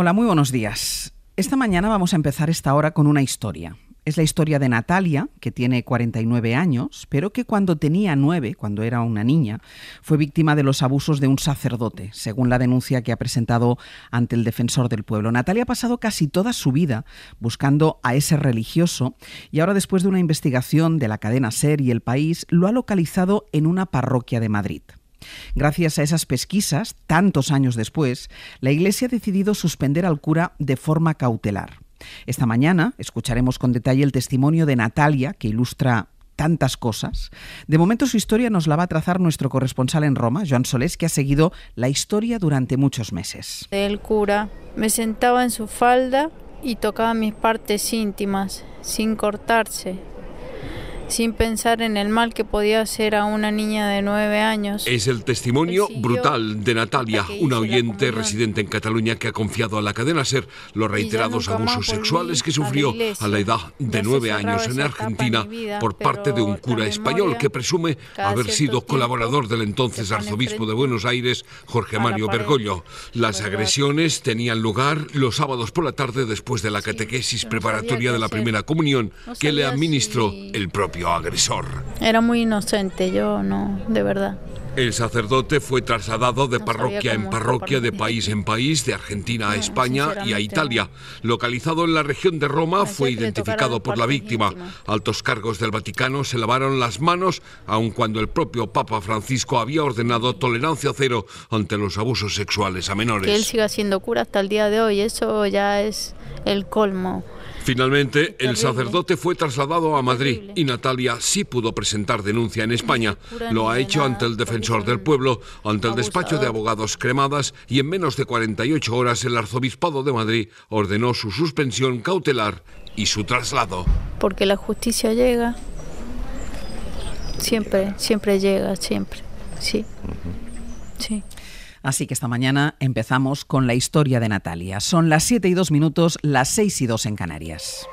Hola, muy buenos días. Esta mañana vamos a empezar esta hora con una historia. Es la historia de Natalia, que tiene 49 años, pero que cuando tenía 9, cuando era una niña, fue víctima de los abusos de un sacerdote, según la denuncia que ha presentado ante el defensor del pueblo. Natalia ha pasado casi toda su vida buscando a ese religioso y ahora después de una investigación de la cadena SER y El País, lo ha localizado en una parroquia de Madrid. Gracias a esas pesquisas, tantos años después, la Iglesia ha decidido suspender al cura de forma cautelar. Esta mañana escucharemos con detalle el testimonio de Natalia, que ilustra tantas cosas. De momento su historia nos la va a trazar nuestro corresponsal en Roma, Joan Solés, que ha seguido la historia durante muchos meses. El cura me sentaba en su falda y tocaba mis partes íntimas, sin cortarse, sin pensar en el mal que podía hacer a una niña de nueve años. Es el testimonio brutal de Natalia, una oyente residente en Cataluña que ha confiado a la cadena SER los reiterados abusos sexuales que sufrió a la edad de nueve años en Argentina por parte de un cura español que presume haber sido colaborador del entonces arzobispo de Buenos Aires, Jorge Mario Bergoglio. Las agresiones tenían lugar los sábados por la tarde después de la catequesis preparatoria de la primera comunión que le administró el propio agresor. Era muy inocente, yo no, de verdad. El sacerdote fue trasladado de parroquia en parroquia, de país en país, de Argentina a España y a Italia. Localizado en la región de Roma, fue identificado por la víctima. Altos cargos del Vaticano se lavaron las manos, aun cuando el propio Papa Francisco había ordenado tolerancia cero ante los abusos sexuales a menores. Que él siga siendo cura hasta el día de hoy, eso ya es el colmo. Finalmente, el sacerdote fue trasladado a Madrid y Natalia sí pudo presentar denuncia en España. Lo ha hecho ante el defensor del pueblo, ante el despacho de abogados cremadas y en menos de 48 horas el arzobispado de Madrid ordenó su suspensión cautelar y su traslado. Porque la justicia llega. Siempre, siempre llega, siempre. Sí. Sí. Así que esta mañana empezamos con la historia de Natalia. Son las 7 y 2 minutos, las 6 y 2 en Canarias.